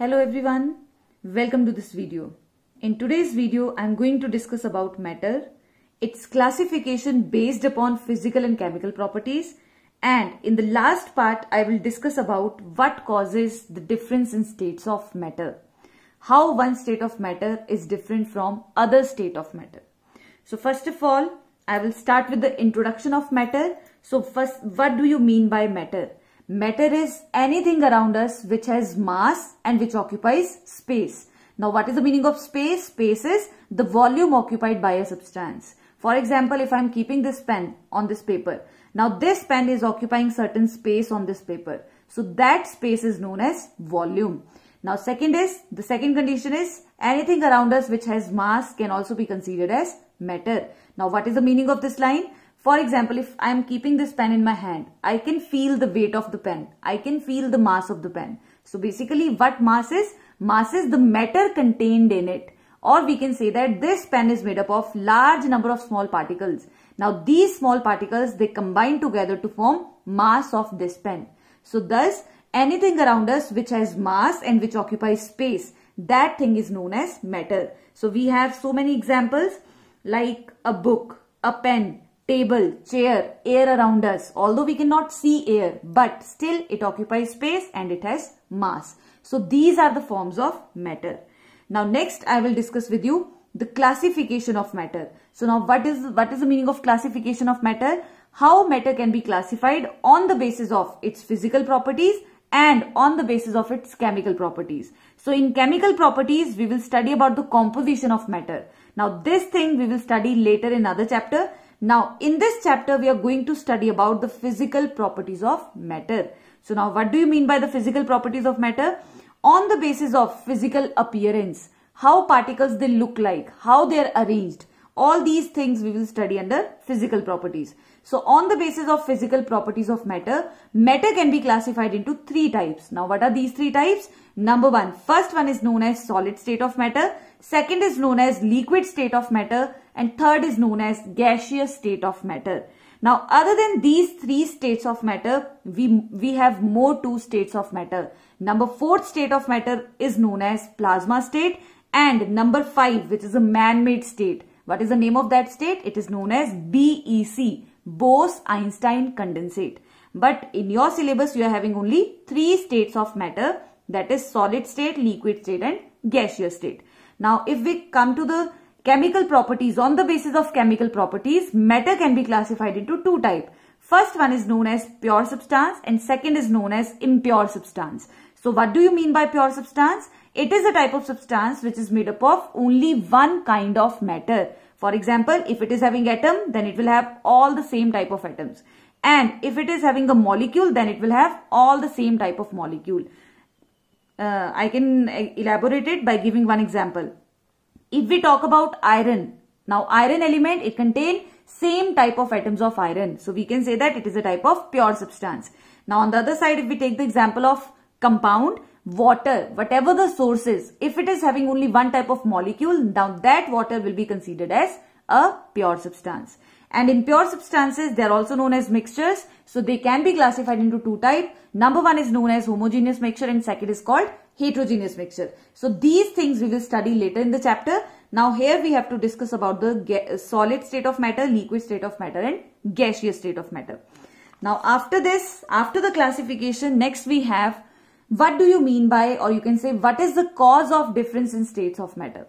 Hello everyone, welcome to this video. In today's video, I am going to discuss about matter, its classification based upon physical and chemical properties and in the last part, I will discuss about what causes the difference in states of matter. How one state of matter is different from other state of matter. So first of all, I will start with the introduction of matter. So first, what do you mean by matter? Matter is anything around us which has mass and which occupies space. Now, what is the meaning of space? Space is the volume occupied by a substance. For example, if I am keeping this pen on this paper. Now, this pen is occupying certain space on this paper. So, that space is known as volume. Now, second is, the second condition is, anything around us which has mass can also be considered as matter. Now, what is the meaning of this line? For example, if I am keeping this pen in my hand, I can feel the weight of the pen. I can feel the mass of the pen. So basically what mass is? Mass is the matter contained in it. Or we can say that this pen is made up of large number of small particles. Now these small particles, they combine together to form mass of this pen. So thus, anything around us which has mass and which occupies space, that thing is known as matter. So we have so many examples like a book, a pen, table, chair, air around us. Although we cannot see air, but still it occupies space and it has mass. So these are the forms of matter. Now next I will discuss with you the classification of matter. So now what is, what is the meaning of classification of matter? How matter can be classified on the basis of its physical properties and on the basis of its chemical properties. So in chemical properties, we will study about the composition of matter. Now this thing we will study later in another chapter. Now, in this chapter, we are going to study about the physical properties of matter. So now, what do you mean by the physical properties of matter? On the basis of physical appearance, how particles they look like, how they are arranged, all these things we will study under physical properties. So on the basis of physical properties of matter, matter can be classified into three types. Now what are these three types? Number one, first one is known as solid state of matter. Second is known as liquid state of matter. And third is known as gaseous state of matter. Now, other than these three states of matter, we, we have more two states of matter. Number fourth state of matter is known as plasma state and number five, which is a man-made state. What is the name of that state? It is known as BEC, Bose-Einstein condensate. But in your syllabus, you are having only three states of matter. That is solid state, liquid state and gaseous state. Now, if we come to the chemical properties, on the basis of chemical properties, matter can be classified into two types. First one is known as pure substance and second is known as impure substance. So what do you mean by pure substance? It is a type of substance which is made up of only one kind of matter. For example, if it is having atom, then it will have all the same type of atoms. And if it is having a molecule, then it will have all the same type of molecule. Uh, I can uh, elaborate it by giving one example. If we talk about iron, now iron element, it contains same type of atoms of iron. So we can say that it is a type of pure substance. Now on the other side, if we take the example of compound, water, whatever the source is, if it is having only one type of molecule, now that water will be considered as a pure substance. And impure substances, they are also known as mixtures. So they can be classified into two types. Number one is known as homogeneous mixture and second is called heterogeneous mixture. So these things we will study later in the chapter. Now here we have to discuss about the solid state of matter, liquid state of matter and gaseous state of matter. Now after this, after the classification, next we have what do you mean by, or you can say, what is the cause of difference in states of matter?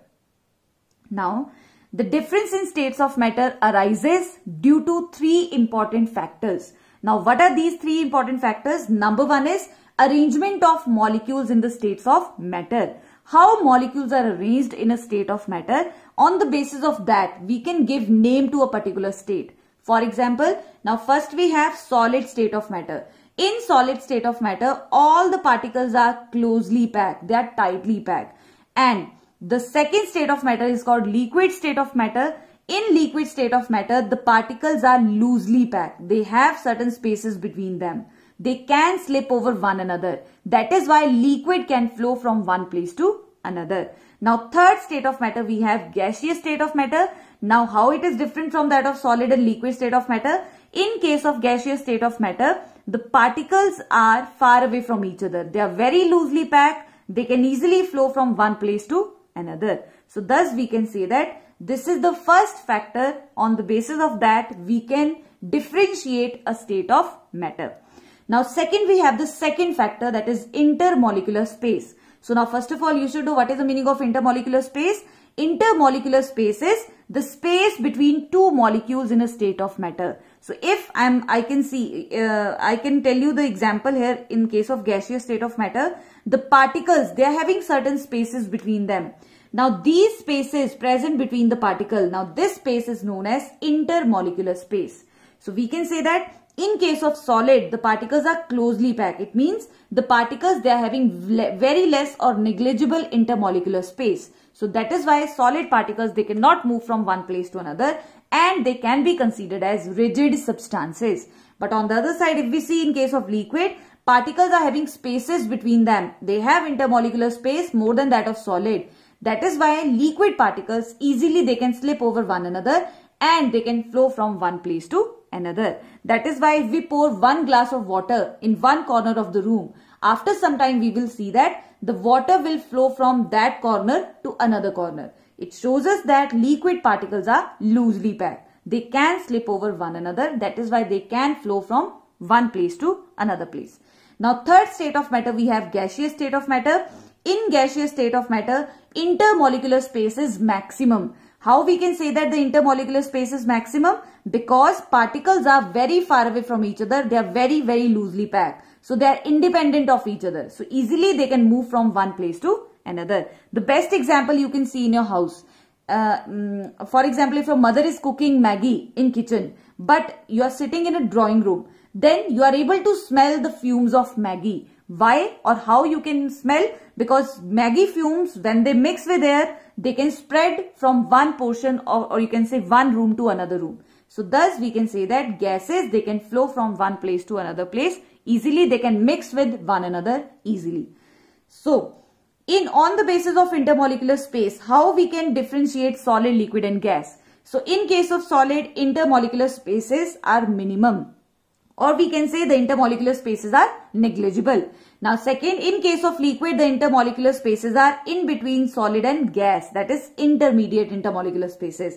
Now, the difference in states of matter arises due to three important factors. Now, what are these three important factors? Number one is arrangement of molecules in the states of matter. How molecules are arranged in a state of matter. On the basis of that, we can give name to a particular state. For example, now first we have solid state of matter. In solid state of matter, all the particles are closely packed. They are tightly packed. And the second state of matter is called liquid state of matter. In liquid state of matter, the particles are loosely packed. They have certain spaces between them. They can slip over one another. That is why liquid can flow from one place to another. Now third state of matter we have gaseous state of matter. Now how it is different from that of solid and liquid state of matter? In case of gaseous state of matter, the particles are far away from each other. They are very loosely packed. They can easily flow from one place to another. So thus we can say that this is the first factor. On the basis of that, we can differentiate a state of matter. Now second, we have the second factor that is intermolecular space. So now first of all, you should know what is the meaning of intermolecular space. Intermolecular space is the space between two molecules in a state of matter. So if I'm, I can see, uh, I can tell you the example here in case of gaseous state of matter, the particles, they are having certain spaces between them. Now these spaces present between the particle, now this space is known as intermolecular space. So we can say that in case of solid, the particles are closely packed. It means the particles, they are having very less or negligible intermolecular space. So that is why solid particles, they cannot move from one place to another and they can be considered as rigid substances. But on the other side, if we see in case of liquid, particles are having spaces between them. They have intermolecular space more than that of solid. That is why liquid particles easily they can slip over one another and they can flow from one place to another. That is why if we pour one glass of water in one corner of the room, after some time, we will see that the water will flow from that corner to another corner. It shows us that liquid particles are loosely packed. They can slip over one another. That is why they can flow from one place to another place. Now, third state of matter, we have gaseous state of matter. In gaseous state of matter, intermolecular space is maximum. How we can say that the intermolecular space is maximum? Because particles are very far away from each other. They are very, very loosely packed. So they are independent of each other. So easily they can move from one place to another. The best example you can see in your house. Uh, mm, for example, if your mother is cooking Maggie in kitchen, but you are sitting in a drawing room, then you are able to smell the fumes of Maggie. Why or how you can smell? Because Maggie fumes, when they mix with air, they can spread from one portion or, or you can say one room to another room. So thus we can say that gases, they can flow from one place to another place easily. They can mix with one another easily. So, in on the basis of intermolecular space, how we can differentiate solid, liquid and gas? So, in case of solid, intermolecular spaces are minimum or we can say the intermolecular spaces are negligible. Now second, in case of liquid, the intermolecular spaces are in between solid and gas, that is intermediate intermolecular spaces.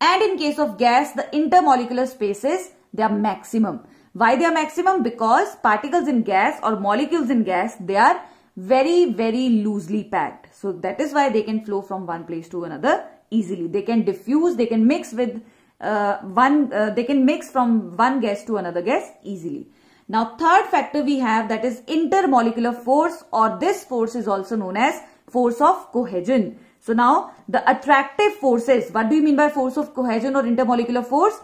And in case of gas, the intermolecular spaces, they are maximum. Why they are maximum? Because particles in gas or molecules in gas, they are very, very loosely packed. So that is why they can flow from one place to another easily. They can diffuse, they can mix with uh, one, uh, they can mix from one gas to another gas easily. Now third factor we have that is intermolecular force or this force is also known as force of cohesion. So now the attractive forces, what do you mean by force of cohesion or intermolecular force?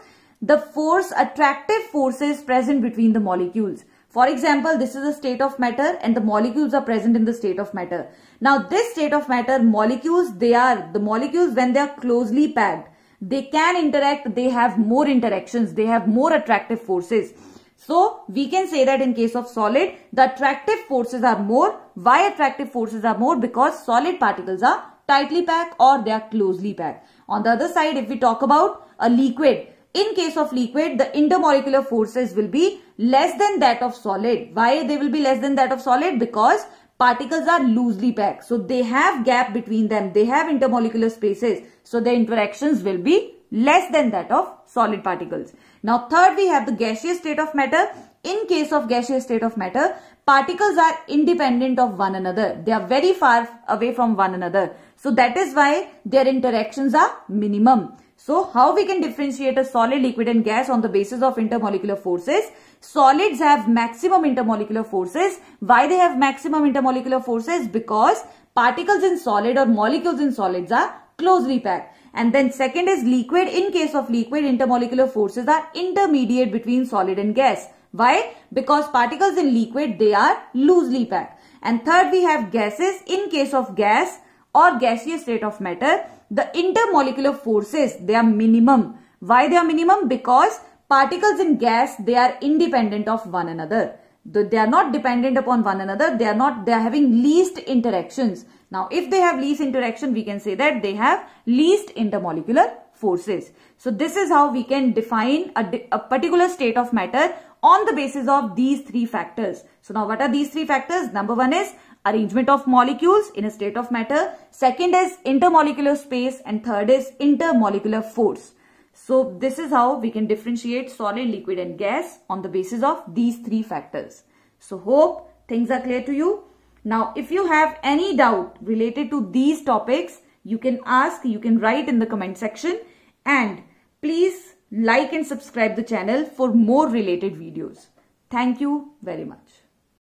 the force, attractive forces present between the molecules. For example, this is a state of matter and the molecules are present in the state of matter. Now this state of matter molecules, they are, the molecules when they are closely packed, they can interact, they have more interactions, they have more attractive forces. So we can say that in case of solid, the attractive forces are more. Why attractive forces are more? Because solid particles are tightly packed or they are closely packed. On the other side, if we talk about a liquid, in case of liquid, the intermolecular forces will be less than that of solid. Why they will be less than that of solid? Because particles are loosely packed. So they have gap between them. They have intermolecular spaces. So their interactions will be less than that of solid particles. Now third we have the gaseous state of matter. In case of gaseous state of matter, particles are independent of one another. They are very far away from one another. So that is why their interactions are minimum. So how we can differentiate a solid, liquid and gas on the basis of intermolecular forces? Solids have maximum intermolecular forces. Why they have maximum intermolecular forces? Because particles in solid or molecules in solids are closely packed. And then second is liquid. In case of liquid, intermolecular forces are intermediate between solid and gas. Why? Because particles in liquid, they are loosely packed. And third, we have gases. In case of gas or gaseous state of matter, the intermolecular forces, they are minimum. Why they are minimum? Because particles in gas, they are independent of one another. They are not dependent upon one another. They are not, they are having least interactions. Now, if they have least interaction, we can say that they have least intermolecular forces. So, this is how we can define a, a particular state of matter on the basis of these three factors. So, now what are these three factors? Number one is arrangement of molecules in a state of matter. Second is intermolecular space and third is intermolecular force. So this is how we can differentiate solid, liquid and gas on the basis of these three factors. So hope things are clear to you. Now if you have any doubt related to these topics, you can ask, you can write in the comment section and please like and subscribe the channel for more related videos. Thank you very much.